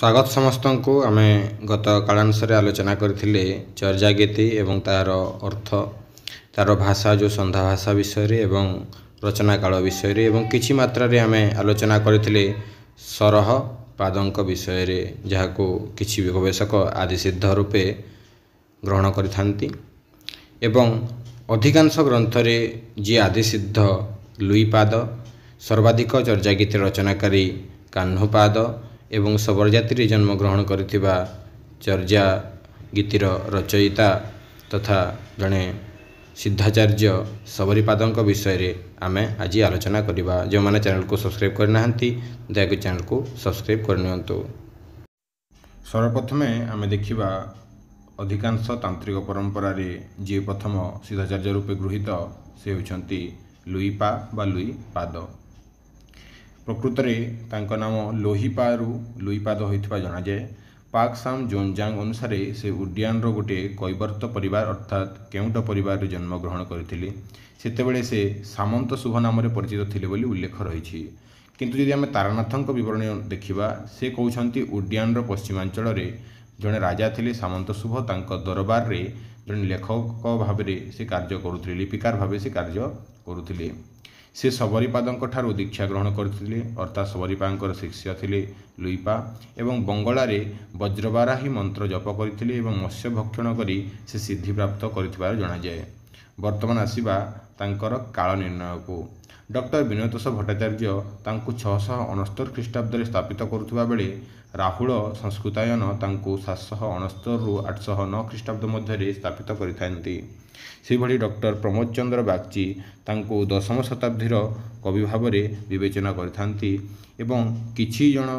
ସ୍ୱାଗତ ସମସ୍ତଙ୍କୁ ଆମେ ଗତ କାଳାଂଶରେ ଆଲୋଚନା କରିଥିଲେ ଚର୍ଯ୍ୟା ଗୀତି ଏବଂ ତା'ର ଅର୍ଥ ତା'ର ଭାଷା ଯେଉଁ ସନ୍ଧ୍ୟା ଭାଷା ବିଷୟରେ ଏବଂ ରଚନା କାଳ ବିଷୟରେ ଏବଂ କିଛି ମାତ୍ରାରେ ଆମେ ଆଲୋଚନା କରିଥିଲେ ସରହ ପାଦଙ୍କ ବିଷୟରେ ଯାହାକୁ କିଛି ଗବେଷକ ଆଦିସିଦ୍ଧ ରୂପେ ଗ୍ରହଣ କରିଥାନ୍ତି ଏବଂ ଅଧିକାଂଶ ଗ୍ରନ୍ଥରେ ଯିଏ ଆଦିସିଦ୍ଧ ପାଦ ସର୍ବାଧିକ ଚର୍ଯ୍ୟା ଗୀତି ରଚନାକାରୀ କାହ୍ନୁପାଦ ଏବଂ ସବରଜାତିରେ ଜନ୍ମଗ୍ରହଣ କରିଥିବା ଚର୍ଯ୍ୟା ଗୀତିର ରଚୟିତା ତଥା ଜଣେ ସିଦ୍ଧାଚାର୍ଯ୍ୟ ସବରୀପାଦଙ୍କ ବିଷୟରେ ଆମେ ଆଜି ଆଲୋଚନା କରିବା ଯେଉଁମାନେ ଚ୍ୟାନେଲକୁ ସବସ୍କ୍ରାଇବ୍ କରିନାହାନ୍ତି ଦୟାକରି ଚ୍ୟାନେଲକୁ ସବସ୍କ୍ରାଇବ୍ କରିନିଅନ୍ତୁ ସର୍ବପ୍ରଥମେ ଆମେ ଦେଖିବା ଅଧିକାଂଶ ତାନ୍ତ୍ରିକ ପରମ୍ପରାରେ ଯିଏ ପ୍ରଥମ ସିଦ୍ଧାଚାର୍ଯ୍ୟ ରୂପେ ଗୃହୀତ ସେ ହେଉଛନ୍ତି ଲୁଇପା ବା ଲୁଇ ପାଦ ପ୍ରକୃତରେ ତାଙ୍କ ନାମ ଲୋହିପାରୁ ଲୁଇପାଦ ହୋଇଥିବା ଜଣାଯାଏ ପାକ୍ ସାମ୍ ଜୋନ୍ଜାଙ୍ଗ ଅନୁସାରେ ସେ ଉଡ୍ୟାନର ଗୋଟିଏ କୈବର୍ତ୍ତ ପରିବାର ଅର୍ଥାତ୍ କେଉଁଟ ପରିବାରରେ ଜନ୍ମଗ୍ରହଣ କରିଥିଲେ ସେତେବେଳେ ସେ ସାମନ୍ତ ଶୁଭ ନାମରେ ପରିଚିତ ଥିଲେ ବୋଲି ଉଲ୍ଲେଖ ରହିଛି କିନ୍ତୁ ଯଦି ଆମେ ତାରାନାଥଙ୍କ ବିବରଣୀ ଦେଖିବା ସେ କହୁଛନ୍ତି ଉଡ୍ୟାନର ପଶ୍ଚିମାଞ୍ଚଳରେ ଜଣେ ରାଜା ଥିଲେ ସାମନ୍ତ ଶୁଭ ତାଙ୍କ ଦରବାରରେ ଜଣେ ଲେଖକ ଭାବରେ ସେ କାର୍ଯ୍ୟ କରୁଥିଲେ ଲିପିକାର ଭାବେ ସେ କାର୍ଯ୍ୟ କରୁଥିଲେ ସେ ସବରିପାଦଙ୍କ ଠାରୁ ଦୀକ୍ଷା ଗ୍ରହଣ କରିଥିଲେ ଅର୍ଥାତ୍ ସବରିପାଙ୍କର ଶିଷ୍ୟ ଥିଲେ ଲୁଇପା ଏବଂ ବଙ୍ଗଳାରେ ବଜ୍ରବାରା ହିଁ ମନ୍ତ୍ର ଜପ କରିଥିଲେ ଏବଂ ମତ୍ସ୍ୟ ଭକ୍ଷଣ କରି ସେ ସିଦ୍ଧିପ୍ରାପ୍ତ କରିଥିବାର ଜଣାଯାଏ ବର୍ତ୍ତମାନ ଆସିବା ତାଙ୍କର କାଳ ନିର୍ଣ୍ଣୟକୁ ଡକ୍ଟର ବିନୟତୋଷ ଭଟ୍ଟାଚାର୍ଯ୍ୟ ତାଙ୍କୁ ଛଅଶହ ଅଣସ୍ତର ଖ୍ରୀଷ୍ଟାବ୍ଦରେ ସ୍ଥାପିତ କରୁଥିବା ବେଳେ ରାହୁଳ ସଂସ୍କୃତାୟନ ତାଙ୍କୁ ସାତଶହ ଅଣସ୍ତରରୁ ଆଠଶହ ନଅ ଖ୍ରୀଷ୍ଟାବ୍ଦ ମଧ୍ୟରେ ସ୍ଥାପିତ କରିଥାନ୍ତି ସେହିଭଳି ଡକ୍ଟର ପ୍ରମୋଦ ଚନ୍ଦ୍ର ବାଗ୍ଚି ତାଙ୍କୁ ଦଶମ ଶତାବ୍ଦୀର କବି ଭାବରେ ବିବେଚନା କରିଥାନ୍ତି ଏବଂ କିଛି ଜଣ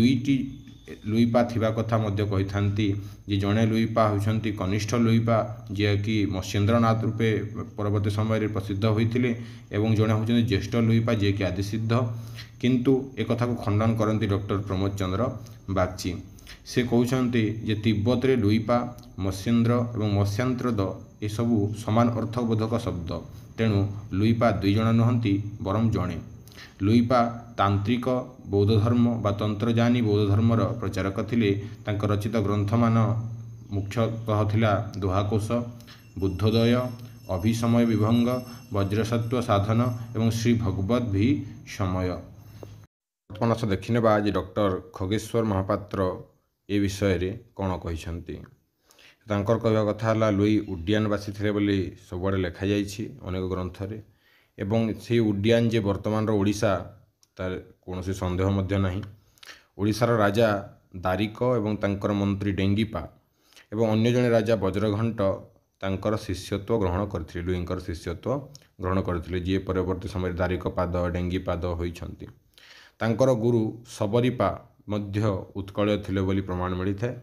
ଦୁଇଟି ଲୁଇପା ଥିବା କଥା ମଧ୍ୟ କହିଥାନ୍ତି ଯେ ଜଣେ ଲୁଇପା ହେଉଛନ୍ତି କନିଷ୍ଠ ଲୁଇପା ଯିଏକି ମତ୍ସ୍ୟେନ୍ଦ୍ରନାଥ ରୂପେ ପରବର୍ତ୍ତୀ ସମୟରେ ପ୍ରସିଦ୍ଧ ହୋଇଥିଲେ ଏବଂ ଜଣେ ହେଉଛନ୍ତି ଜ୍ୟେଷ୍ଠ ଲୁଇପା ଯିଏକି ଆଦିସିଦ୍ଧ କିନ୍ତୁ ଏ କଥାକୁ ଖଣ୍ଡନ କରନ୍ତି ଡକ୍ଟର ପ୍ରମୋଦ ଚନ୍ଦ୍ର ବାଗ୍ଚି ସେ କହୁଛନ୍ତି ଯେ ତିବ୍ବତରେ ଲୁଇପା ମତ୍ସ୍ୟେନ୍ଦ୍ର ଏବଂ ମତ୍ସ୍ୟାନ୍ତ୍ରଦ ଏସବୁ ସମାନ ଅର୍ଥବୋଧକ ଶବ୍ଦ ତେଣୁ ଲୁଇପା ଦୁଇ ଜଣ ନୁହନ୍ତି ବରଂ ଜଣେ ଲୁଇପା ତାନ୍ତ୍ରିକ ବୌଦ୍ଧ ଧର୍ମ ବା ତନ୍ତ୍ରଜାନୀ ବୌଦ୍ଧ ଧର୍ମର ପ୍ରଚାରକ ଥିଲେ ତାଙ୍କ ରଚିତ ଗ୍ରନ୍ଥମାନ ମୁଖ୍ୟତଃ ଥିଲା ଦୁହାକୋଷ ବୁଦ୍ଧୋଦୟ ଅଭିସମୟ ବିଭଙ୍ଗ ବଜ୍ରସତ୍ୱ ସାଧନ ଏବଂ ଶ୍ରୀ ଭଗବତ ଭି ସମୟ ବର୍ତ୍ତମାନ ଦେଖିନେବା ଆଜି ଡକ୍ଟର ଖଗେଶ୍ୱର ମହାପାତ୍ର ଏ ବିଷୟରେ କ'ଣ କହିଛନ୍ତି ତାଙ୍କର କହିବା କଥା ହେଲା ଲୁଇ ଉଡ୍ଡିଆନବାସୀ ଥିଲେ ବୋଲି ସବୁଆଡ଼େ ଲେଖାଯାଇଛି ଅନେକ ଗ୍ରନ୍ଥରେ ଏବଂ ସେଇ ଉଡ୍ଡିଆନ ଯେ ବର୍ତ୍ତମାନର ଓଡ଼ିଶା ତା'ର କୌଣସି ସନ୍ଦେହ ମଧ୍ୟ ନାହିଁ ଓଡ଼ିଶାର ରାଜା ଦାରିକ ଏବଂ ତାଙ୍କର ମନ୍ତ୍ରୀ ଡେଙ୍ଗିପା ଏବଂ ଅନ୍ୟ ଜଣେ ରାଜା ବଜ୍ରଘଣ୍ଟ ତାଙ୍କର ଶିଷ୍ୟତ୍ୱ ଗ୍ରହଣ କରିଥିଲେ ଲୁଇଙ୍କର ଶିଷ୍ୟତ୍ୱ ଗ୍ରହଣ କରିଥିଲେ ଯିଏ ପରବର୍ତ୍ତୀ ସମୟରେ ଦାରିକ ପାଦ ଡେଙ୍ଗିପାଦ ହୋଇଛନ୍ତି ତାଙ୍କର ଗୁରୁ ସବରିପା ମଧ୍ୟ ଉତ୍କଳୀୟ ଥିଲେ ବୋଲି ପ୍ରମାଣ ମିଳିଥାଏ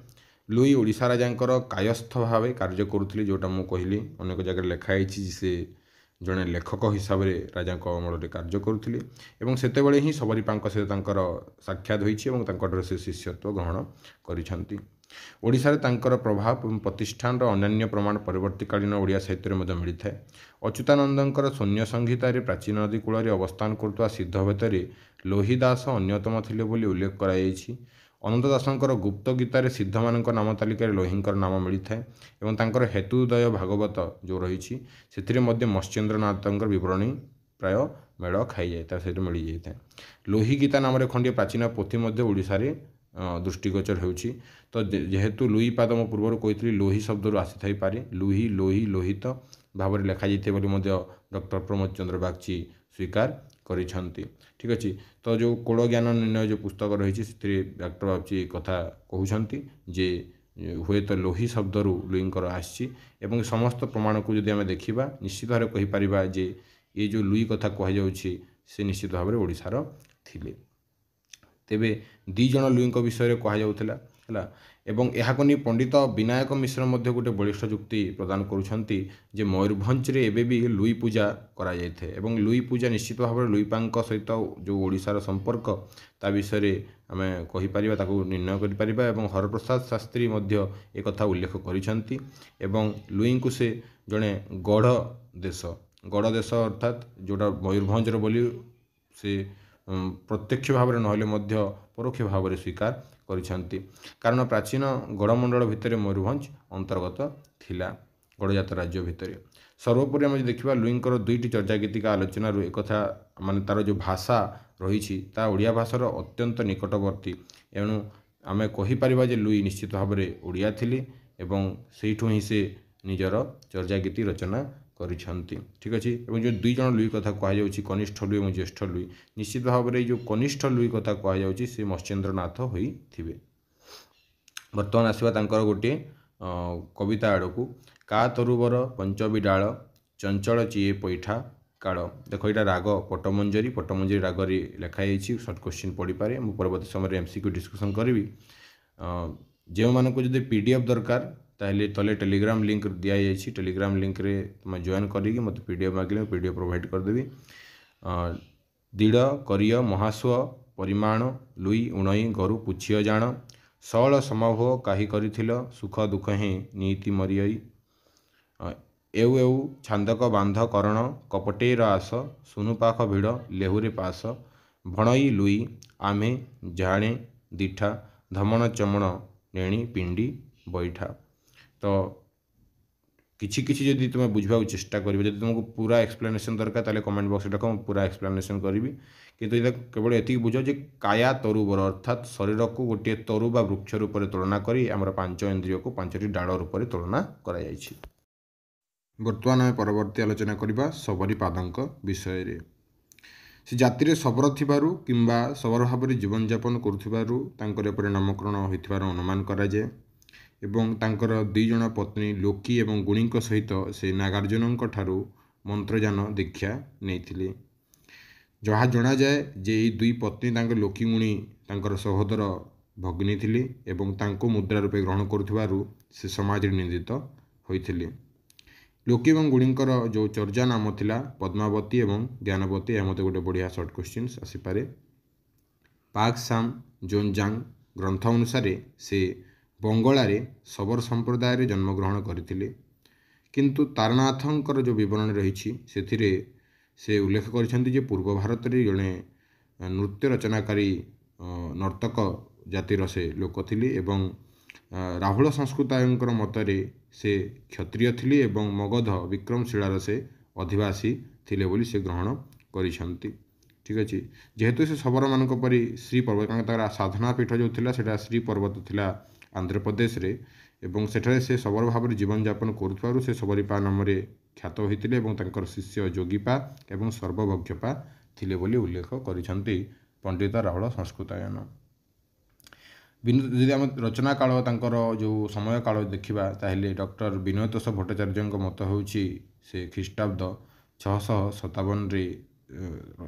ଲୁଇ ଓଡ଼ିଶା ରାଜାଙ୍କର କାୟସ୍ଥ ଭାବେ କାର୍ଯ୍ୟ କରୁଥିଲେ ଯେଉଁଟା ମୁଁ କହିଲି ଅନେକ ଜାଗାରେ ଲେଖା ହେଇଛି ସେ ଜଣେ ଲେଖକ ହିସାବରେ ରାଜାଙ୍କ ଅମଳରେ କାର୍ଯ୍ୟ କରୁଥିଲେ ଏବଂ ସେତେବେଳେ ହିଁ ସବରିପାଙ୍କ ସହିତ ତାଙ୍କର ସାକ୍ଷାତ ହୋଇଛି ଏବଂ ତାଙ୍କଠାରୁ ସେ ଶିଷ୍ୟତ୍ୱ ଗ୍ରହଣ କରିଛନ୍ତି ଓଡ଼ିଶାରେ ତାଙ୍କର ପ୍ରଭାବ ପ୍ରତିଷ୍ଠାନର ଅନ୍ୟାନ୍ୟ ପ୍ରମାଣ ପରବର୍ତ୍ତୀକାଳୀନ ଓଡ଼ିଆ ସାହିତ୍ୟରେ ମଧ୍ୟ ମିଳିଥାଏ ଅଚ୍ୟୁତାନନ୍ଦଙ୍କର ଶୂନ୍ୟ ସଂହିତାରେ ପ୍ରାଚୀନ ନଦୀ କୂଳରେ ଅବସ୍ଥାନ କରୁଥିବା ସିଦ୍ଧ ଭେତରେ ଲୋହିଦାସ ଅନ୍ୟତମ ଥିଲେ ବୋଲି ଉଲ୍ଲେଖ କରାଯାଇଛି ଅନନ୍ତ ଦାସଙ୍କର ଗୁପ୍ତ ଗୀତାରେ ସିଦ୍ଧମାନଙ୍କ ନାମ ତାଲିକାରେ ଲୋହିଙ୍କର ନାମ ମିଳିଥାଏ ଏବଂ ତାଙ୍କର ହେତୁଦୟ ଭାଗବତ ଯେଉଁ ରହିଛି ସେଥିରେ ମଧ୍ୟ ମତ୍ସ୍ୟେନ୍ଦ୍ରନାଥଙ୍କର ବିବରଣୀ ପ୍ରାୟ ମେଳ ଖାଇଯାଇଥାଏ ସେଥିରୁ ମିଳିଯାଇଥାଏ ଲୋହି ଗୀତା ନାମରେ ଖଣ୍ଡିଏ ପ୍ରାଚୀନ ପୋଥି ମଧ୍ୟ ଓଡ଼ିଶାରେ ଦୃଷ୍ଟିଗୋଚର ହେଉଛି ତ ଯେହେତୁ ଲୁହି ପାଦ ମୁଁ ପୂର୍ବରୁ କହିଥିଲି ଲୋହି ଶବ୍ଦରୁ ଆସିଥାଇପାରେ ଲୁହି ଲୋହି ଲୋହିତ ଭାବରେ ଲେଖାଯାଇଥାଏ ବୋଲି ମଧ୍ୟ ଡକ୍ଟର ପ୍ରମୋଦ ଚନ୍ଦ୍ର ବାଗ୍ଚୀ ସ୍ୱୀକାର କରିଛନ୍ତି ଠିକ୍ ଅଛି ତ ଯେଉଁ କୋଡ଼ ଜ୍ଞାନ ନିର୍ଣ୍ଣୟ ଯେଉଁ ପୁସ୍ତକ ରହିଛି ସେଥିରେ ଡାକ୍ତର ବାବଚି କଥା କହୁଛନ୍ତି ଯେ ହୁଏତ ଲୋହି ଶବ୍ଦରୁ ଲୁଇଙ୍କର ଆସିଛି ଏବଂ ସମସ୍ତ ପ୍ରମାଣକୁ ଯଦି ଆମେ ଦେଖିବା ନିଶ୍ଚିତ ଭାବରେ କହିପାରିବା ଯେ ଏ ଯେଉଁ ଲୁଇ କଥା କୁହାଯାଉଛି ସେ ନିଶ୍ଚିତ ଭାବରେ ଓଡ଼ିଶାର ଥିଲେ ତେବେ ଦୁଇ ଜଣ ଲୁଇଙ୍କ ବିଷୟରେ କୁହାଯାଉଥିଲା ହେଲା ଏବଂ ଏହାକୁ ନେଇ ପଣ୍ଡିତ ବିନାୟକ ମିଶ୍ର ମଧ୍ୟ ଗୋଟେ ବଳିଷ୍ଠ ଯୁକ୍ତି ପ୍ରଦାନ କରୁଛନ୍ତି ଯେ ମୟୂରଭଞ୍ଜରେ ଏବେ ବି ଲୁଇ ପୂଜା କରାଯାଇଥାଏ ଏବଂ ଲୁଇ ପୂଜା ନିଶ୍ଚିତ ଭାବରେ ଲୁଇପାଙ୍କ ସହିତ ଯେଉଁ ଓଡ଼ିଶାର ସମ୍ପର୍କ ତା ବିଷୟରେ ଆମେ କହିପାରିବା ତାକୁ ନିର୍ଣ୍ଣୟ କରିପାରିବା ଏବଂ ହରପ୍ରସାଦ ଶାସ୍ତ୍ରୀ ମଧ୍ୟ ଏ କଥା ଉଲ୍ଲେଖ କରିଛନ୍ତି ଏବଂ ଲୁଇଙ୍କୁ ସେ ଜଣେ ଗଡ଼ ଦେଶ ଗଡ଼ ଦେଶ ଅର୍ଥାତ୍ ଯେଉଁଟା ମୟୂରଭଞ୍ଜର ବୋଲି ସେ ପ୍ରତ୍ୟକ୍ଷ ଭାବରେ ନହେଲେ ମଧ୍ୟ ପରୋକ୍ଷ ଭାବରେ ସ୍ୱୀକାର କରିଛନ୍ତି କାରଣ ପ୍ରାଚୀନ ଗଡ଼ମଣ୍ଡଳ ଭିତରେ ମୟୂରଭଞ୍ଜ ଅନ୍ତର୍ଗତ ଥିଲା ଗଡ଼ଜାତ ରାଜ୍ୟ ଭିତରେ ସର୍ବୋପରି ଆମେ ଯଦି ଦେଖିବା ଲୁଇଙ୍କର ଦୁଇଟି ଚର୍ଯାଗୀତିକା ଆଲୋଚନାରୁ ଏକଥା ମାନେ ତା'ର ଯେଉଁ ଭାଷା ରହିଛି ତାହା ଓଡ଼ିଆ ଭାଷାର ଅତ୍ୟନ୍ତ ନିକଟବର୍ତ୍ତୀ ଏଣୁ ଆମେ କହିପାରିବା ଯେ ଲୁଇ ନିଶ୍ଚିତ ଭାବରେ ଓଡ଼ିଆ ଥିଲେ ଏବଂ ସେଇଠୁ ହିଁ ସେ ନିଜର ଚର୍ଯାଗୀତି ରଚନା କରିଛନ୍ତି ଠିକ୍ ଅଛି ଏବଂ ଯେଉଁ ଦୁଇ ଜଣ ଲୁଇ କଥା କୁହାଯାଉଛି କନିଷ୍ଠ ଲୁଇ ଏବଂ ଜ୍ୟେଷ୍ଠ ଲୁଇ ନିଶ୍ଚିତ ଭାବରେ ଏଇ ଯେଉଁ କନିଷ୍ଠ ଲୁଇ କଥା କୁହାଯାଉଛି ସେ ମତ୍ସ୍ୟେନ୍ଦ୍ରନାଥ ହୋଇଥିବେ ବର୍ତ୍ତମାନ ଆସିବା ତାଙ୍କର ଗୋଟିଏ କବିତା ଆଡ଼କୁ କା ତରୁବର ପଞ୍ଚବି ଡାଳ ଚଞ୍ଚଳ ଚିଏ ପଇଠା କାଳ ଦେଖ ଏଇଟା ରାଗ ପଟମଞ୍ଜରୀ ପଟମଞ୍ଜରୀ ରାଗରେ ଲେଖା ହେଇଛି ସର୍ଟ କ୍ୱେଶ୍ଚିନ୍ ପଢ଼ିପାରେ ମୁଁ ପରବର୍ତ୍ତୀ ସମୟରେ ଏମ୍ ସି କ୍ୟୁ ଡିସ୍କସନ୍ କରିବି ଯେଉଁମାନଙ୍କୁ ଯଦି ପି ଡି ଏଫ୍ ଦରକାର तेल तले टेलीग्राम लिंक दि जाइए टेलीग्राम लिंक में तुम जॉन करी मत पी डी एफ मांगे पी डी एफ प्रोभाइड करदेवि दृढ़ कर महास्व परिमाण लुई उणई गुरु पुछय जाण सरल समभव का सुख दुख हे नीति मरियई एव एव छांदक बांध करण कपटेर आस सुनुपाख भिड़ लेहुरे पास भणई लुई आमे जाणे दिठा धमण चमण नेणी पिंडी बैठा ତ କିଛି କିଛି ଯଦି ତୁମେ ବୁଝିବାକୁ ଚେଷ୍ଟା କରିବ ଯଦି ତୁମକୁ ପୁରା ଏକ୍ସପ୍ଲେନେସନ୍ ଦରକାର ତାହେଲେ କମେଣ୍ଟ ବକ୍ସରେ ଡାକ ମୁଁ ପୁରା ଏକ୍ସପ୍ଲେନେସନ୍ କରିବି କିନ୍ତୁ ଏଇଟା କେବଳ ଏତିକି ବୁଝ ଯେ କାୟା ତରୁବର ଅର୍ଥାତ୍ ଶରୀରକୁ ଗୋଟିଏ ତରୁ ବା ବୃକ୍ଷ ରୂପରେ ତୁଳନା କରି ଆମର ପାଞ୍ଚ ଇନ୍ଦ୍ରିୟକୁ ପାଞ୍ଚଟି ଡାଳ ରୂପରେ ତୁଳନା କରାଯାଇଛି ବର୍ତ୍ତମାନ ଆମେ ପରବର୍ତ୍ତୀ ଆଲୋଚନା କରିବା ପାଦଙ୍କ ବିଷୟରେ ସେ ଜାତିରେ ସବର ଥିବାରୁ କିମ୍ବା ସବର ଭାବରେ ଜୀବନଯାପନ କରୁଥିବାରୁ ତାଙ୍କର ଏପରି ନାମକରଣ ହୋଇଥିବାର ଅନୁମାନ କରାଯାଏ ଏବଂ ତାଙ୍କର ଦୁଇ ଜଣ ପତ୍ନୀ ଲୋକି ଏବଂ ଗୁଣୀଙ୍କ ସହିତ ସେ ନାଗାର୍ଜୁନଙ୍କ ଠାରୁ ମନ୍ତ୍ରଯାନ ଦୀକ୍ଷା ନେଇଥିଲେ ଯାହା ଜଣାଯାଏ ଯେ ଏହି ଦୁଇ ପତ୍ନୀ ତାଙ୍କ ଲୋକିଗୁଣି ତାଙ୍କର ସହୋଦର ଭଗ୍ନୀ ଥିଲେ ଏବଂ ତାଙ୍କୁ ମୁଦ୍ରା ରୂପେ ଗ୍ରହଣ କରୁଥିବାରୁ ସେ ସମାଜରେ ନିନ୍ଦିତ ହୋଇଥିଲେ ଲୋକି ଏବଂ ଗୁଣୀଙ୍କର ଯେଉଁ ଚର୍ଯା ନାମ ଥିଲା ପଦ୍ମାବତୀ ଏବଂ ଜ୍ଞାନବତୀ ଏହା ମୋତେ ଗୋଟେ ବଢ଼ିଆ ସର୍ଟ କ୍ୱେଶ୍ଚିନ୍ସ ଆସିପାରେ ପାକ୍ ସାମ୍ ଜୋନ୍ଜାଙ୍ଗ ଗ୍ରନ୍ଥ ଅନୁସାରେ ସେ ବଙ୍ଗଳାରେ ଶବର ସମ୍ପ୍ରଦାୟରେ ଜନ୍ମଗ୍ରହଣ କରିଥିଲେ କିନ୍ତୁ ତାରନାଥଙ୍କର ଯେଉଁ ବିବରଣୀ ରହିଛି ସେଥିରେ ସେ ଉଲ୍ଲେଖ କରିଛନ୍ତି ଯେ ପୂର୍ବ ଭାରତରେ ଜଣେ ନୃତ୍ୟ ରଚନାକାରୀ ନର୍ତ୍ତକ ଜାତିର ସେ ଲୋକ ଥିଲେ ଏବଂ ରାହୁଳ ସଂସ୍କୃତାୟଙ୍କର ମତରେ ସେ କ୍ଷତ୍ରିୟ ଥିଲେ ଏବଂ ମଗଧ ବିକ୍ରମଶିଳାର ସେ ଅଧିବାସୀ ଥିଲେ ବୋଲି ସେ ଗ୍ରହଣ କରିଛନ୍ତି ଠିକ୍ ଅଛି ଯେହେତୁ ସେ ସବରମାନଙ୍କ ପରି ଶ୍ରୀ ପର୍ବତ କାରଣ ତାଙ୍କର ସାଧନା ପୀଠ ଯେଉଁ ଥିଲା ସେଇଟା ଶ୍ରୀ ପର୍ବତ ଥିଲା ଆନ୍ଧ୍ରପ୍ରଦେଶରେ ଏବଂ ସେଠାରେ ସେ ସବର ଭାବରେ ଜୀବନଯାପନ କରୁଥିବାରୁ ସେ ସବରିପା ନାମରେ ଖ୍ୟାତ ହୋଇଥିଲେ ଏବଂ ତାଙ୍କର ଶିଷ୍ୟ ଯୋଗୀପା ଏବଂ ସର୍ବଭକ୍ଷପା ଥିଲେ ବୋଲି ଉଲ୍ଲେଖ କରିଛନ୍ତି ପଣ୍ଡିତ ରାହୁଳ ସଂସ୍କୃତାୟନ ବିନୋଦ ଯଦି ଆମେ ରଚନା କାଳ ତାଙ୍କର ଯେଉଁ ସମୟ କାଳ ଦେଖିବା ତାହେଲେ ଡକ୍ଟର ବିନୋଦୋଷ ଭଟ୍ଟାଚାର୍ଯ୍ୟଙ୍କ ମତ ହେଉଛି ସେ ଖ୍ରୀଷ୍ଟାବ୍ଦ ଛଅଶହ ସତାବନରେ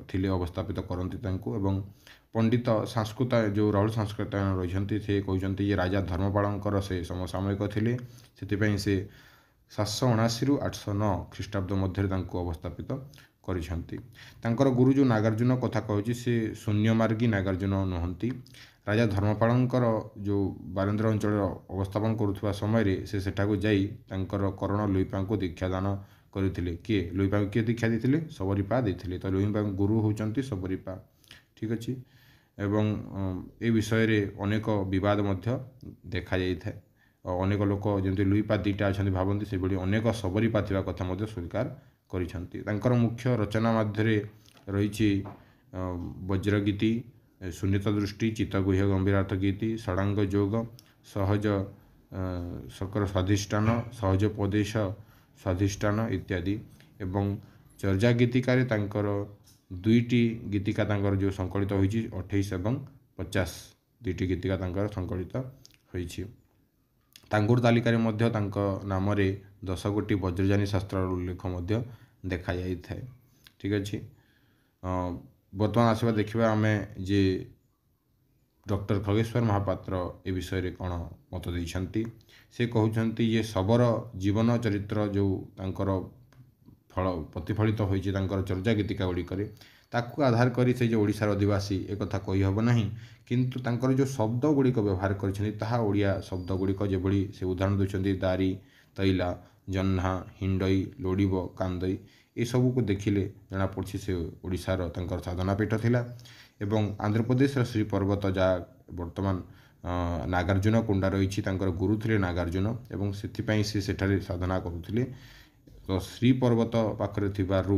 ଥିଲେ ଅବସ୍ଥାପିତ କରନ୍ତି ତାଙ୍କୁ ଏବଂ पंडित सांस्कृत जो राहुल सांस्कृत रही से कहते जे राजा धर्मपाल से समसामयिक से सातश उनाशी आठश नौ ख्रीटाब्द मध्य अवस्थापित कर गुरु जो नागार्जुन कथा कह शून्यमार्गी नागार्जुन नुहत राजा धर्मपाल जो बारेन्द्र अंचल अवस्थापन कर समय से सेठाक जाकर करण लुईपा को दीक्षादान करते किए लुईपा किए दीक्षा देते सबरीपा दे तो लुईपा गुरु हूँ सबरीपा ठीक अच्छे ଏବଂ ଏ ବିଷୟରେ ଅନେକ ବିବାଦ ମଧ୍ୟ ଦେଖାଯାଇଥାଏ ଅନେକ ଲୋକ ଯେମିତି ଲୁଇ ପାତିଟା ଅଛନ୍ତି ଭାବନ୍ତି ସେଭଳି ଅନେକ ଶବରୀ ପାଥିବା କଥା ମଧ୍ୟ ସ୍ୱୀକାର କରିଛନ୍ତି ତାଙ୍କର ମୁଖ୍ୟ ରଚନା ମଧ୍ୟରେ ରହିଛି ବଜ୍ରଗୀତି ଶୂନ୍ୟତା ଦୃଷ୍ଟି ଚିତ୍ତଗୁହ୍ୟ ଗମ୍ଭୀରାର୍ଥ ଗୀତି ଷଡ଼ାଙ୍ଗ ଯୋଗ ସହଜ ଶଙ୍କର ସ୍ୱାଧିଷ୍ଠାନ ସହଜୋପଦେଶ ସ୍ୱାଧିଷ୍ଠାନ ଇତ୍ୟାଦି ଏବଂ ଚର୍ଯା ଗୀତିକାରେ ତାଙ୍କର ଦୁଇଟି ଗୀତିକା ତାଙ୍କର ଯେଉଁ ସଂକଳିତ ହୋଇଛି ଅଠେଇଶ ଏବଂ ପଚାଶ ଦୁଇଟି ଗୀତିକା ତାଙ୍କର ସଂକଳିତ ହୋଇଛି ତାଙ୍କର ତାଲିକାରେ ମଧ୍ୟ ତାଙ୍କ ନାମରେ ଦଶ କୋଟି ବଜ୍ରଜାନୀ ଶାସ୍ତ୍ରର ଉଲ୍ଲେଖ ମଧ୍ୟ ଦେଖାଯାଇଥାଏ ଠିକ୍ ଅଛି ବର୍ତ୍ତମାନ ଆସିବା ଦେଖିବା ଆମେ ଯେ ଡକ୍ଟର ଖଗେଶ୍ୱର ମହାପାତ୍ର ଏ ବିଷୟରେ କ'ଣ ମତ ଦେଇଛନ୍ତି ସେ କହୁଛନ୍ତି ଯେ ଶବର ଜୀବନ ଚରିତ୍ର ଯେଉଁ ତାଙ୍କର ଫଳ ପ୍ରତିଫଳିତ ହୋଇଛି ତାଙ୍କର ଚର୍ଚ୍ଚା ଗୀତିକା ଗୁଡ଼ିକରେ ତାକୁ ଆଧାର କରି ସେ ଯେ ଓଡ଼ିଶାର ଅଧିବାସୀ ଏକଥା କହିହେବ ନାହିଁ କିନ୍ତୁ ତାଙ୍କର ଯେଉଁ ଶବ୍ଦ ଗୁଡ଼ିକ ବ୍ୟବହାର କରିଛନ୍ତି ତାହା ଓଡ଼ିଆ ଶବ୍ଦ ଗୁଡ଼ିକ ଯେଭଳି ସେ ଉଦାହରଣ ଦେଉଛନ୍ତି ଦାରି ତୈଲା ଜହ୍ନା ହିଣ୍ଡଇ ଲୋଡ଼ିବ କାନ୍ଦଇ ଏସବୁକୁ ଦେଖିଲେ ଜଣାପଡ଼ୁଛି ସେ ଓଡ଼ିଶାର ତାଙ୍କର ସାଧନାପୀଠ ଥିଲା ଏବଂ ଆନ୍ଧ୍ରପ୍ରଦେଶର ଶ୍ରୀ ପର୍ବତ ଯାହା ବର୍ତ୍ତମାନ ନାଗାର୍ଜୁନ କୁଣ୍ଡା ରହିଛି ତାଙ୍କର ଗୁରୁ ଥିଲେ ନାଗାର୍ଜୁନ ଏବଂ ସେଥିପାଇଁ ସେ ସେଠାରେ ସାଧନା କରୁଥିଲେ ଶ୍ରୀ ପର୍ବତ ପାଖରେ ଥିବାରୁ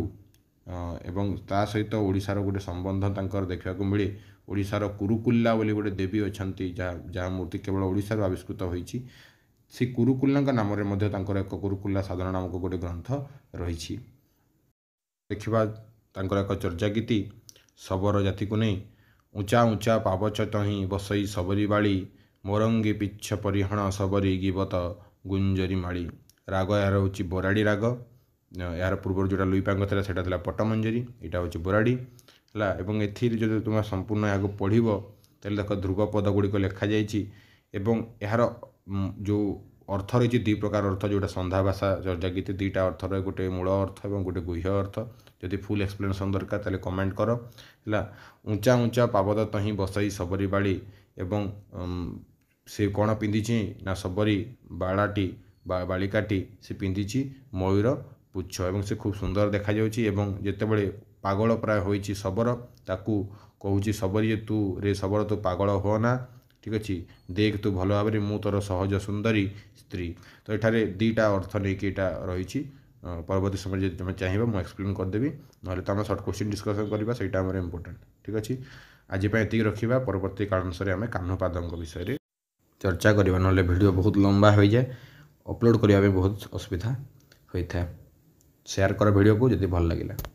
ଏବଂ ତା ସହିତ ଓଡ଼ିଶାର ଗୋଟେ ସମ୍ବନ୍ଧ ତାଙ୍କର ଦେଖିବାକୁ ମିଳେ ଓଡ଼ିଶାର କୁରୁକୁଲ୍ଲା ବୋଲି ଗୋଟେ ଦେବୀ ଅଛନ୍ତି ଯାହା ଯାହା ମୂର୍ତ୍ତି କେବଳ ଓଡ଼ିଶାରୁ ଆବିଷ୍କୃତ ହୋଇଛି ସେ କୁରୁକୁଲ୍ଲାଙ୍କ ନାମରେ ମଧ୍ୟ ତାଙ୍କର ଏକ କୁରୁକୁଲ୍ଲା ସାଧନ ନାମକ ଗୋଟେ ଗ୍ରନ୍ଥ ରହିଛି ଦେଖିବା ତାଙ୍କର ଏକ ଚର୍ଯ୍ୟା ଗୀତି ଶବର ଜାତିକୁ ନେଇ ଉଞ୍ଚା ଉଞ୍ଚା ପାବଚ ତହିଁ ବସେଇ ଶବରୀ ବାଳି ମୋରଙ୍ଗୀ ପିଚ୍ଛ ପରିହଣ ଶବରୀ ଗୀବତ ଗୁଞ୍ଜରି ମାଳି ରାଗ ଏହାର ହେଉଛି ବରାଡ଼ି ରାଗ ଏହାର ପୂର୍ବରୁ ଯେଉଁଟା ଲୁଇପାଙ୍ଗ ଥିଲା ସେଇଟା ଥିଲା ପଟ୍ଟମଞ୍ଜରୀ ଏଇଟା ହେଉଛି ବରାଡ଼ି ହେଲା ଏବଂ ଏଥିରେ ଯଦି ତୁମେ ସମ୍ପୂର୍ଣ୍ଣ ଏହାକୁ ପଢ଼ିବ ତାହେଲେ ଦେଖ ଧ୍ରୁବପଦ ଗୁଡ଼ିକ ଲେଖାଯାଇଛି ଏବଂ ଏହାର ଯେଉଁ ଅର୍ଥ ରହିଛି ଦୁଇ ପ୍ରକାର ଅର୍ଥ ଯେଉଁଟା ସନ୍ଧ୍ୟା ଭାଷା ଚର୍ଯ୍ୟା ଗୀତି ଦୁଇଟା ଅର୍ଥ ରହେ ଗୋଟିଏ ମୂଳ ଅର୍ଥ ଏବଂ ଗୋଟେ ଗୁହ୍ୟ ଅର୍ଥ ଯଦି ଫୁଲ୍ ଏକ୍ସପ୍ଲେନେସନ୍ ଦରକାର ତାହେଲେ କମେଣ୍ଟ କର ହେଲା ଉଞ୍ଚା ଉଞ୍ଚା ପାବଦ ତହିଁ ବସାଇ ସବରୀ ବାଳି ଏବଂ ସେ କ'ଣ ପିନ୍ଧିଛି ନା ସବରି ବାଳାଟି ବାଳିକାଟି ସେ ପିନ୍ଧିଛି ମୟୂର ପୁଚ୍ଛ ଏବଂ ସେ ଖୁବ୍ ସୁନ୍ଦର ଦେଖାଯାଉଛି ଏବଂ ଯେତେବେଳେ ପାଗଳ ପ୍ରାୟ ହୋଇଛି ଶବର ତାକୁ କହୁଛି ଶବରୀ ତୁ ରେ ଶବର ତୁ ପାଗଳ ହୁଅନା ଠିକ୍ ଅଛି ଦେଖ ତୁ ଭଲ ଭାବରେ ମୁଁ ତୋର ସହଜ ସୁନ୍ଦରୀ ସ୍ତ୍ରୀ ତ ଏଠାରେ ଦୁଇଟା ଅର୍ଥ ନେଇକି ଏଇଟା ରହିଛି ପରବର୍ତ୍ତୀ ସମୟରେ ଯଦି ତୁମେ ଚାହିଁବ ମୁଁ ଏକ୍ସପ୍ଲେନ୍ କରିଦେବି ନହେଲେ ତ ଆମେ ସର୍ଟ କ୍ୱେଶ୍ଚିନ୍ ଡିସ୍କସନ୍ କରିବା ସେଇଟା ଆମର ଇମ୍ପୋର୍ଟାଣ୍ଟ ଠିକ୍ ଅଛି ଆଜି ପାଇଁ ଏତିକି ରଖିବା ପରବର୍ତ୍ତୀ କାଳାନୁସାରେ ଆମେ କାହ୍ନପାଦଙ୍କ ବିଷୟରେ ଚର୍ଚ୍ଚା କରିବା ନହେଲେ ଭିଡ଼ିଓ ବହୁତ ଲମ୍ବା ହୋଇଯାଏ अपलोड करने बहुत असुविधा होता है सेयार कर भिड को जब भल लगे